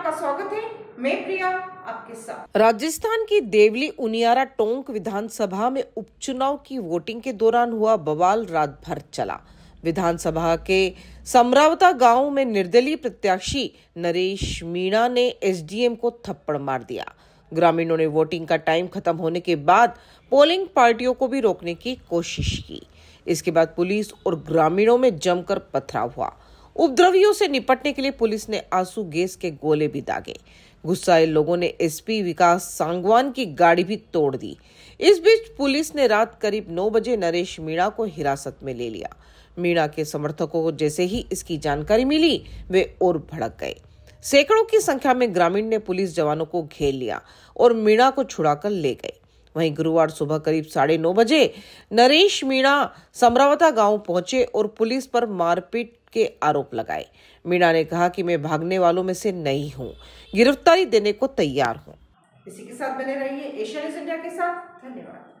आपका स्वागत है मैं प्रिया आपके साथ राजस्थान की देवली उनियारा टोंक विधानसभा में उपचुनाव की वोटिंग के दौरान हुआ बवाल रात भर चला विधानसभा के समरावता गांव में निर्दलीय प्रत्याशी नरेश मीणा ने एसडीएम को थप्पड़ मार दिया ग्रामीणों ने वोटिंग का टाइम खत्म होने के बाद पोलिंग पार्टियों को भी रोकने की कोशिश की इसके बाद पुलिस और ग्रामीणों में जमकर पथराव हुआ उपद्रवियों से निपटने के लिए पुलिस ने आंसू गैस के गोले भी दागे गुस्साए लोगों ने एसपी विकास सांगवान की गाड़ी भी तोड़ दी इस बीच पुलिस ने रात करीब नौ बजे नरेश मीणा को हिरासत में ले लिया मीणा के समर्थकों को जैसे ही इसकी जानकारी मिली वे और भड़क गए सैकड़ों की संख्या में ग्रामीण ने पुलिस जवानों को घेर लिया और मीणा को छुड़ाकर ले गए वहीं गुरुवार सुबह करीब साढ़े नौ बजे नरेश मीणा समरावता गांव पहुंचे और पुलिस पर मारपीट के आरोप लगाए मीणा ने कहा कि मैं भागने वालों में से नहीं हूँ गिरफ्तारी देने को तैयार हूँ इसी के साथ बने रहिए एशिया न्यूज इंडिया के साथ धन्यवाद